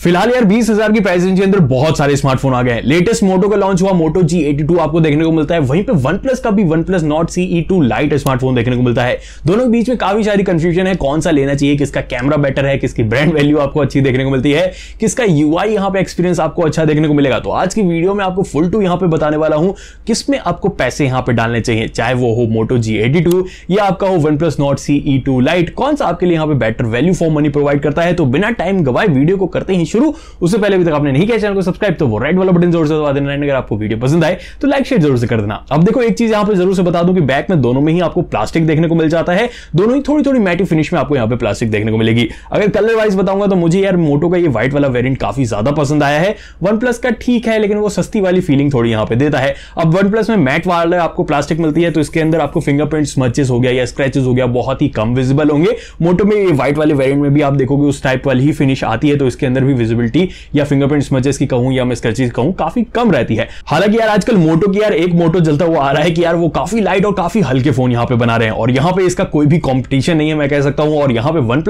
फिलहाल यार बीस हजार की प्राइस रेंज के अंदर बहुत सारे स्मार्टफोन आ गए हैं लेटेस्ट मोटो का लॉन्च हुआ मोटो जी एटी टू आपको देखने को मिलता है वहीं पे वन प्लस का भी OnePlus Nord C E two lite smartphone देखने को मिलता है दोनों के बीच में काफी सारी कंफ्यूजन है कौन सा लेना चाहिए किसका कैमरा बेटर है किसकी ब्रांड वैल्यू आपको अच्छी देखने को मिलती है किसका यू आई यहाँ पे एक्सपीरियंस आपको अच्छा देखने को मिलेगा तो आज की वीडियो में आपको फुल टू यहाँ पे बताने वाला हूँ किस में आपको पैसे यहाँ पे डालने चाहिए चाहे वो हो मोटो जी एटी टू या आपका हो OnePlus Nord C E two lite कौन सा आपके लिए यहाँ पे better value for money provide करता है तो बिना टाइम गवाए वीडियो को करते ही नहीं शुरू उससे पहले अभी तक आपने नहीं किया चैनल को सब्सक्राइब तो वो रेड वाला बटन जोर से दबा देना अगर आपको वीडियो पसंद आए तो लाइक शेयर जरूर से कर देना अब देखो एक चीज यहाँ पर जरूर से बता दूं कि बैक में दोनों में ही आपको प्लास्टिक देखने को मिल जाता है दोनों ही थोड़ी थोड़ी मैटी फिनिश में आपको यहाँ पे प्लास्टिक देखने को मिलेगी अगर कलर वाइज बताऊंगा तो मुझे यार मोटो का ये व्हाइट वाला वेरियंट काफी ज्यादा पसंद आया है वन का ठीक है लेकिन वो सस्ती वाली फीलिंग थोड़ी यहाँ पे देता है अब वन में मैट वाले आपको प्लास्टिक मिलती है तो इसके अंदर आपको फिंगरप्रिंट स्मचेस हो गया या स्क्रेचेस हो गया बहुत ही कम विजिबल होंगे मोटो में ये व्हाइट वाले वेरियंट में भी आप देखोगे उस टाइप वाली ही फिनिश आती है तो इसके अंदर भी विजिबिलिटी या फिंगरप्रिंट स्मचेस की कहूं या मैं स्क्रचेस कहूं काफी कम रहती है हालांकि यार आजकल मोटो की यार एक मोटो जलता हुआ आ रहा है कि यार वो काफी लाइट और काफी हल्के फोन यहाँ पे बना रहे हैं और यहाँ पे इसका कोई भी कॉम्पिटिशन नहीं है मैं कह सकता हूँ और यहाँ पे वन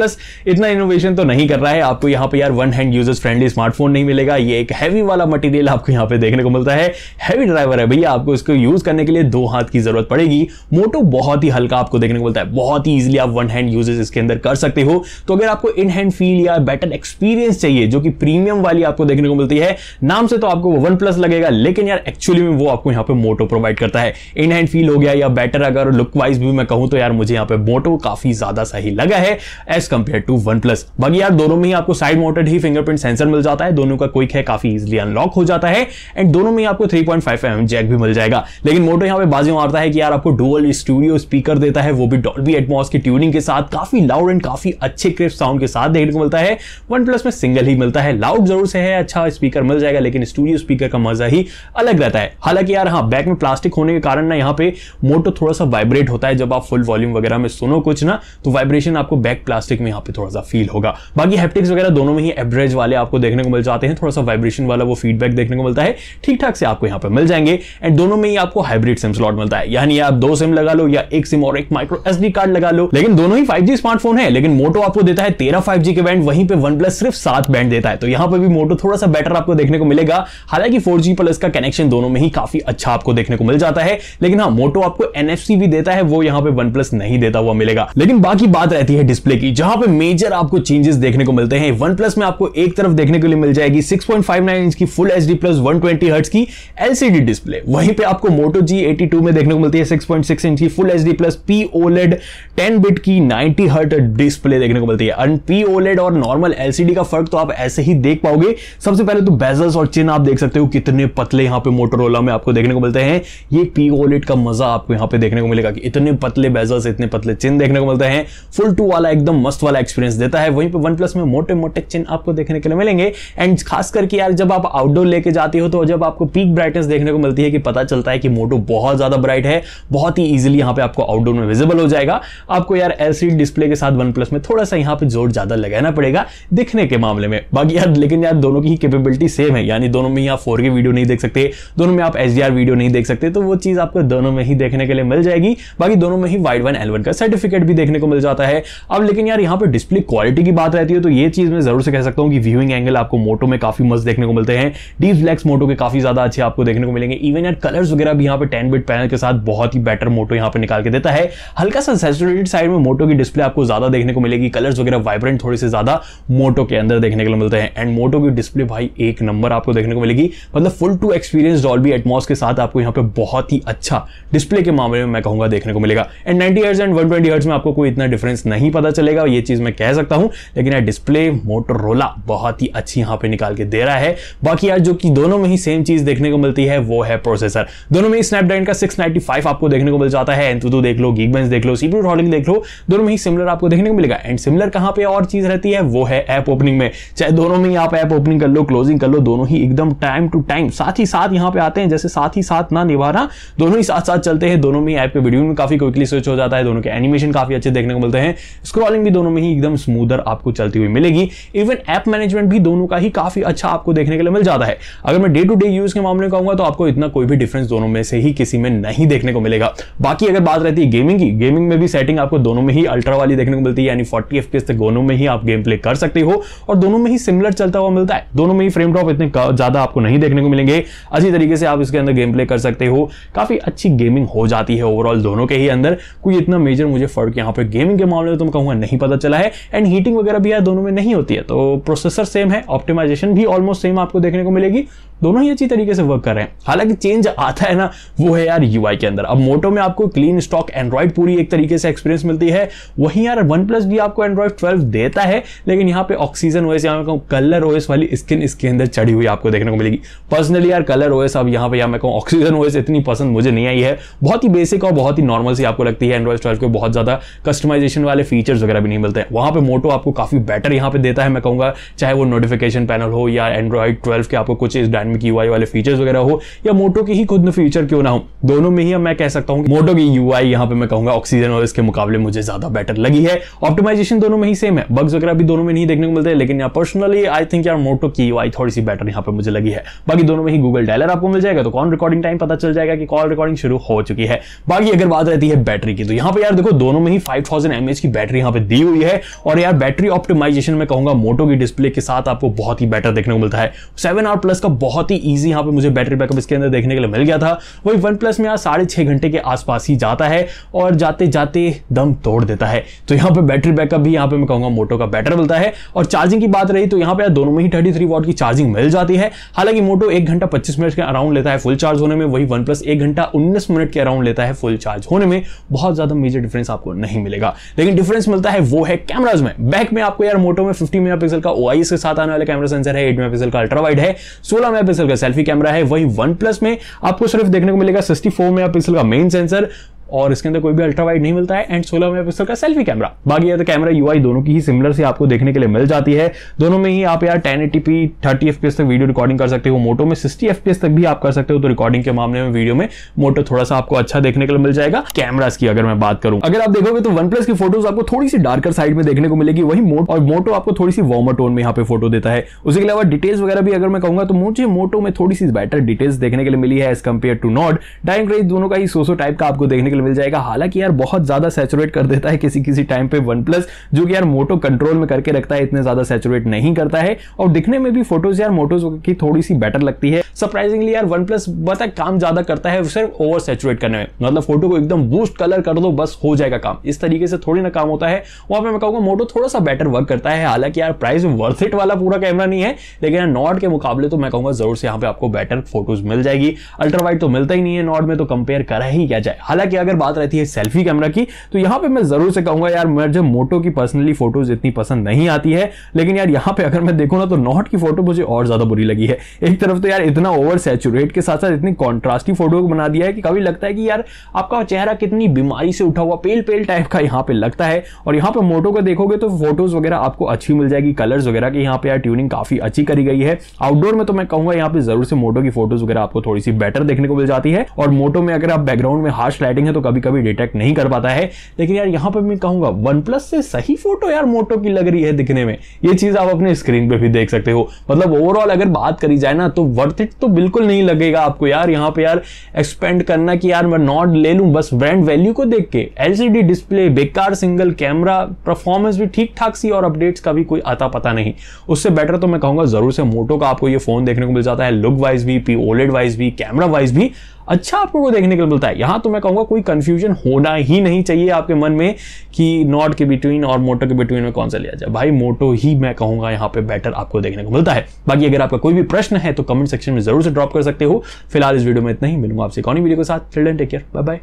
इतना इनोवेशन तो नहीं कर रहा है आपको यहाँ पे यार one hand users friendly smartphone नहीं मिलेगा ये एक हैवी वाला मटेरियल आपको यहाँ पे देखने को मिलता है हैवी ड्राइवर है भैया आपको इसको यूज करने के लिए दो हाथ की जरूरत पड़ेगी मोटो बहुत ही हल्का आपको देखने को मिलता है बहुत ही इजिली आप वन हैंड यूजेस इसके अंदर कर सकते हो तो अगर आपको इन हैंड फील या बेटर एक्सपीरियंस चाहिए जो कि प्रीमियम वाली आपको देखने को मिलती है नाम से तो आपको वो वन प्लस लगेगा लेकिन यार एक्चुअली में वो आपको यहाँ पे मोटो प्रोवाइड करता है इन हैंड फील हो गया या बेटर अगर लुक वाइज भी मैं कहूँ तो यार मुझे यहाँ पे मोटो काफी ज्यादा सही लगा है as compare to OnePlus बाकी यार दोनों में ही आपको साइड मोटेड ही फिंगरप्रिंट सेंसर मिल जाता है दोनों का क्विक है काफी इजिली अनलॉक हो जाता है एंड दोनों में आपको थ्री पॉइंट फाइव जैक भी मिल जाएगा लेकिन मोटो यहाँ पे बाजी मारता है कि यार आपको डुअल स्टूडियो स्पीकर देता है वो भी डॉल्बी एटमोस की ट्यूनिंग के साथ काफी लाउड एंड काफी अच्छे क्रिप साउंड के साथ देखने को मिलता है वन प्लस में सिंगल ही मिलता है लाउड जरूर से है अच्छा स्पीकर मिल जाएगा लेकिन स्टूडियो स्पीकर का मजा ही अलग रहता है हालांकि यार हाँ बैक में प्लास्टिक होने के कारण ना यहाँ पे मोटो तो थोड़ा सा वाइब्रेट होता है जब आप फुल वॉल्यूम वगैरह में सुनो कुछ ना तो वाइब्रेशन आपको बैक प्लास्टिक में यहाँ पे थोड़ा सा फील होगा बाकी हैप्टिक्स वगैरह दोनों में ही एवरेज वाले आपको देखने को मिल जाते हैं थोड़ा सा वाइब्रेशन वाला वो फीडबैक देखने को मिलता है ठीक ठाक से आपको यहाँ पे मिल जाएंगे एंड दोनों में ही आपको हाइब्रिड सिम स्लॉट मिलता है यानी आप दो सिम लगा लो या एक सिम और एक माइक्रो एस कार्ड लगा लो लेकिन दोनों ही फाइव स्मार्टफोन है लेकिन मोटो आपको देता है तेरह फाइव के बैंड वहीं पे वन सिर्फ सात बैंड देता है तो यहां पर भी मोटो थोड़ा सा बेटर आपको देखने को मिलेगा हालांकि फोर प्लस का कनेक्शन दोनों में ही काफी अच्छा आपको देखने को मिल जाता है लेकिन हाँ मोटो आपको एनएफसी भी देता है वो यहाँ पे वन प्लस नहीं देता हुआ मिलेगा लेकिन बाकी बात रहती है डिस्प्ले की जहां पे मेजर आपको चेंजेस देखने को मिलते हैं वन प्लस में आपको एक तरफ देखने के लिए मिल जाएगी 6.59 इंच की full H D plus one hertz की एलसीडी डिस्प्ले वहीं पे आपको मोटो जी 82 में देखने को मिलती है 6.6 इंच की full H D plus P OLED ten bit की नाइनटी हर्ट डिस्प्ले देखने को मिलती है पी ओलेड e और नॉर्मल एलसीडी का फर्क तो आप ऐसे ही देख पाओगे सबसे पहले तो बेजल्स और चिन आप देख सकते हो कितने पतले यहाँ पे मोटरोला में आपको देखने को मिलते हैं ये पी ओलेट का मजा आपको यहाँ पे देखने को मिलेगा कि इतने पतले बेजल्स इतने पतले चिन देखने को मिलते हैं फुल टू वाला एकदम मस्त वाला एक्सपीरियंस देता है वहीं पर वन में मोटे मोटे चिन आपको देखने के लिए मिलेंगे एंड खास करके यार जब आप आउटडोर लेके जाते हो तो जब आपको पीक ब्राइटनेस देखने को मिलती है कि पता चलता है कि मोटो बहुत ज्यादा ब्राइट है बहुत ही ईजिली यहाँ पे आपको आउटडोर में विजिबल हो जाएगा आपको यार एलसीडी डिस्प्ले के साथ वन प्लस में थोड़ा सा यहाँ पे जोर ज्यादा लगाना पड़ेगा दिखने के मामले में बाकी यार लेकिन यार दोनों की कैपेबिलिटी सेम है यानी दोनों में ही आप फोर वीडियो नहीं देख सकते दोनों में आप एच वीडियो नहीं देख सकते तो वो चीज़ आपको दोनों में ही देखने के लिए मिल जाएगी बाकी दोनों में ही वाइड वन एलवन का सर्टिफिकेट भी देखने को मिल जाता है अब लेकिन यार यहाँ पर डिस्प्ले क्वालिटी की बात रहती है तो ये चीज़ मैं जरूर से कह सकता हूँ कि व्यूइंग एंगल आपको मोटो में काफ़ी मस्त देखने को मिलते हैं डी ब्लैक्स मोटो के काफ़ी ज़्यादा अच्छे आपको देखने को मिलेंगे इवन यार कलर्स वगैरह भी यहाँ पर टेन बिट पैनल के साथ बहुत ही बेटर मोटो यहाँ पर निकाल के देता है हल्का सा साइड में मोटो की डिस्प्ले आपको ज़्यादा देखने को मिलेगी कलर्स वगैरह वाइब्रेंट थोड़ी से ज़्यादा मोटो के अंदर देखने के को मिलते हैं एंड मोटो की डिस्प्ले भाई एक नंबर आपको देखने को मिलेगी मतलब फुल टू एक्सपीरियंस डॉल डॉल्बी एटमोस के साथ आपको यहाँ पे बहुत ही अच्छा डिस्प्ले के मामले में मैं कहूंगा देखने को मिलेगा and ninety hertz and one twenty में आपको कोई इतना डिफरेंस नहीं पता चलेगा ये चीज़ मैं कह सकता हूँ लेकिन यार डिस्प्ले मोटरोला बहुत ही अच्छी यहाँ पे निकाल के दे रहा है बाकी यार जो कि दोनों में ही सेम चीज़ देखने को मिलती है वो है प्रोसेसर दोनों में ही स्नैपड्रैगन का सिक्स आपको देखने को मिल जाता है एंतुदू देख लो गीगबेंस देख लो सीपीयू हॉलिंग देख लो दोनों में ही सिमिलर आपको देखने को मिलेगा एंड सिमिलर कहाँ पे और चीज़ रहती है वो है ऐप ओपनिंग में चाहे दोनों में ही आप ऐप ओपनिंग कर लो क्लोजिंग कर लो दोनों ही एकदम टाइम टू टाइम साथ ही साथ यहाँ पे आते हैं जैसे साथ ही साथ ना निभाना दोनों ही साथ साथ चलते हैं दोनों में ऐप के वीडियो में काफी क्विकली स्विच हो जाता है दोनों के एनिमेशन काफी अच्छे देखने को मिलते हैं स्क्रॉलिंग भी दोनों में ही एकदम स्मूदर आपको चलती हुई मिलेगी इवन ऐप मैनेजमेंट भी दोनों का ही काफी अच्छा आपको देखने के लिए मिल जाता है अगर मैं डे टू डे यूज के मामले में कहूंगा तो आपको इतना कोई भी डिफरेंस दोनों में से ही किसी में नहीं देखने को मिलेगा बाकी अगर बात रहती है गेमिंग की गेमिंग में भी सेटिंग आपको दोनों में ही अल्ट्रा वाली देखने को मिलती है यानी फोर्टी एफ दोनों में ही आप गेम प्ले कर सकते हो और दोनों में ही सिमिलर चलता हुआ मिलता है दोनों में ही फ्रेम ड्रॉप इतने ज्यादा आपको नहीं देखने को मिलेंगे अच्छी तरीके से आप इसके अंदर गेम प्ले कर सकते हो काफी अच्छी गेमिंग हो जाती है ओवरऑल दोनों के ही अंदर कोई इतना मेजर मुझे फर्क यहाँ पर गेमिंग के मामले में तुम तो कहूँगा नहीं पता चला है एंड हीटिंग वगैरह भी है दोनों में नहीं होती है तो प्रोसेसर सेम है ऑप्टिमाइजेशन भी ऑलमोस्ट सेम आपको देखने को मिलेगी दोनों ही अच्छी तरीके से वर्क कर रहे हैं हालांकि चेंज आता है ना वो है यार यूआई के अंदर अब मोटो में आपको क्लीन स्टॉक एंड्रॉइड पूरी एक तरीके से एक्सपीरियंस मिलती है वहीं यार वन प्लस भी आपको एंड्रॉइड ट्वेल्व देता है लेकिन यहाँ पे ऑक्सीजन वैसे यहाँ मैं कहूँ कलर ओएस वाली स्किन इसके अंदर चढ़ी हुई आपको देखने को मिलेगी पर्सनली यार कलर ओएस अब यहाँ पे यहाँ मैं कहूँ ऑक्सीजन ओएस इतनी पसंद मुझे नहीं आई है बहुत ही बेसिक और बहुत ही नॉर्मल सी आपको लगती है एंड्रॉइड ट्वेल्व के बहुत ज़्यादा कस्टमाइजेशन वाले फीचर्स वगैरह भी नहीं मिलते हैं वहाँ पर मोटो आपको काफ़ी बेटर यहाँ पे देता है मैं कहूँगा चाहे वो नोटिफिकेशन पैनल हो या एंड्रॉइड ट्वेल्व के आपको कुछ इस डायनमिक यू वाले फीचर्स वगैरह हो या मोटो की ही खुद फीचर क्यों ना हो दोनों में ही मैं कह सकता हूँ मोटो की यू आई यहाँ पे मैं कहूँगा ऑक्सीजन ओएस के मुकाबले मुझे ज़्यादा बेटर लगी है ऑप्टिमाइजेशन दोनों में ही सेम है बग्स वगैरह भी दोनों में नहीं देखने को मिलते हैं लेकिन यहाँ पर पर्सनली आई थिंक यार मोटो की वाई थोड़ी सी बेटर यहाँ पर मुझे लगी है बाकी दोनों में ही गूगल डायलर आपको मिल जाएगा तो कॉल रिकॉर्डिंग टाइम पता चल जाएगा कि कॉल रिकॉर्डिंग शुरू हो चुकी है बाकी अगर बात रहती है बैटरी की तो यहाँ पर यार देखो दोनों में ही फाइव थाउजेंड की बैटरी यहाँ पर दी हुई है और यार बैटरी ऑप्टिमाइजेशन में कहूंगा मोटो की डिस्प्ले के साथ आपको बहुत ही बेटर देखने को मिलता है सेवन आर प्लस का बहुत ही ईजी यहाँ पर मुझे बैटरी बैकअप इसके अंदर देखने के लिए मिल गया था वही वन प्लस में यार साढ़े छः घंटे के आसपास ही जाता है और जाते जाते दम तोड़ देता है तो यहाँ पर बैटरी बैकअप भी यहाँ पर मैं कहूँगा मोटो का बेटर मिलता है और चार्जिंग की बात रही रही तो यहाँ पे दोनों में ही थर्टी थ्री की चार्जिंग मिल जाती है हालांकि मोटो एक घंटा पच्चीस मिनट के अराउंड लेता है फुल चार्ज होने में वही वन प्लस एक घंटा उन्नीस मिनट के अराउंड लेता है फुल चार्ज होने में बहुत ज्यादा मेजर डिफरेंस आपको नहीं मिलेगा लेकिन डिफरेंस मिलता है वो है कैमराज में बैक में आपको यार मोटो में फिफ्टी मेगा का ओ के साथ आने वाले कैमरा सेंसर है एट मेगा का अल्ट्रा वाइड है सोलह मेगा का सेल्फी कैमरा है वही वन में आपको सिर्फ देखने को मिलेगा सिक्सटी फोर मेगा का मेन सेंसर और इसके अंदर कोई भी अल्ट्रा वाइड नहीं मिलता है एंड सोलह मेगापिक्सल का सेल्फी कैमरा बाकी यार कैमरा यूआई दोनों की ही सिमिलर से आपको देखने के लिए मिल जाती है दोनों में ही आप यार ten eighty P thirty F तक वीडियो रिकॉर्डिंग कर सकते हो मोटो में सिक्सटी एफ तक भी आप कर सकते हो तो रिकॉर्डिंग के मामले में वीडियो में मोटो थोड़ा सा आपको अच्छा देखने के लिए मिल जाएगा कैमराज की अगर मैं बात करूं अगर आप देखोगे तो वन प्लस की फोटोज आपको थोड़ी सी डार्कर साइड में देखने को मिलेगी वही मोट और मोटो आपको थोड़ी सी वार्मर टोन में यहाँ पे फोटो देता है उसके अलावा डिटेल्स वगैरह भी अगर मैं कहूंगा तो मुझे मोटो में थोड़ी सी बेटर डिटेल्स देखने के लिए मिली है एज कम्पेयर टू नॉट डाइन दोनों का ही सोसो टाइप का आपको देखने के लिए मिल जाएगा हालांकि यार बहुत ज़्यादा सेचुरेट कर देता है किसी किसी टाइम पे वन प्लस जो कि यार मोटो कंट्रोल में करके रखता है इतने ज़्यादा सेचुरेट नहीं करता है और दिखने में भी फोटोज यार मोटोज की थोड़ी सी बेटर लगती है सरप्राइजिंगली यार वन प्लस बता काम ज़्यादा करता है सिर्फ ओवर सेचुरेट करने में मतलब फोटो को एकदम बूस्ट कलर कर दो बस हो जाएगा काम इस तरीके से थोड़ी ना काम होता है वहां पर मैं कहूँगा मोटो थोड़ा सा बेटर वर्क करता है हालांकि यार प्राइस वर्थ इट वाला पूरा कैमरा नहीं है लेकिन नॉट के मुकाबले तो मैं कहूंगा जरूर से यहाँ पे आपको बेटर फोटोज मिल जाएगी अल्ट्रा वाइड तो मिलता ही नहीं है नॉट में तो कंपेयर करा ही क्या जाए हालांकि अगर अगर बात रहती है सेल्फी कैमरा की तो यहाँ पे मैं जरूर से कहूंगा यार मुझे मोटो की पर्सनली फोटोज इतनी पसंद नहीं आती है लेकिन यार यहाँ पे अगर मैं देखूँ ना तो नॉट की फोटो मुझे और ज्यादा बुरी लगी है एक तरफ तो यार इतना ओवर सेचुरेट के साथ साथ इतनी कॉन्ट्रास्टी फोटो को बना दिया है कि कभी लगता है कि यार आपका चेहरा कितनी बीमारी से उठा हुआ पेल पेल टाइप का यहाँ पर लगता है और यहाँ पर मोटो को देखोगे तो फोटोज वगैरह आपको अच्छी मिल जाएगी कलर्स वगैरह की यहाँ पे यार ट्यूनिंग काफी अच्छी करी गई है आउटडोर में तो मैं कहूंगा यहाँ पे जरूर से मोटो की फोटोज वगैरह आपको थोड़ी सी बेटर देखने को मिल जाती है और मोटो में अगर आप बैकग्राउंड में हार्श लाइटिंग है तो कभी कभी डिटेक्ट नहीं कर पाता है लेकिन यार यहाँ पर मैं कहूँगा वन प्लस से सही फोटो यार मोटो की लग रही है दिखने में ये चीज़ आप अपने स्क्रीन पर भी देख सकते हो मतलब ओवरऑल अगर बात करी जाए ना तो वर्थ इट तो बिल्कुल नहीं लगेगा आपको यार यहाँ पे यार एक्सपेंड करना कि यार मैं नॉट ले लूँ बस ब्रांड वैल्यू को देख के एल डिस्प्ले बेकार सिंगल कैमरा परफॉर्मेंस भी ठीक ठाक सी और अपडेट्स का भी कोई आता पता नहीं उससे बेटर तो मैं कहूँगा जरूर से मोटो का आपको ये फोन देखने को मिल जाता है लुक वाइज भी पी ओलेड वाइज भी कैमरा वाइज भी अच्छा आपको वो देखने को मिलता है यहां तो मैं कहूंगा कोई कंफ्यूजन होना ही नहीं चाहिए आपके मन में कि नॉट के बिटवीन और मोटो के बिटवीन में कौन सा लिया जाए भाई मोटो ही मैं कहूँगा यहाँ पे बेटर आपको देखने को मिलता है बाकी अगर आपका कोई भी प्रश्न है तो कमेंट सेक्शन में जरूर से ड्रॉप कर सकते हो फिलहाल इस वीडियो में इतना ही मिलूंगा आपसे कौन वीडियो के साथ children take care bye bye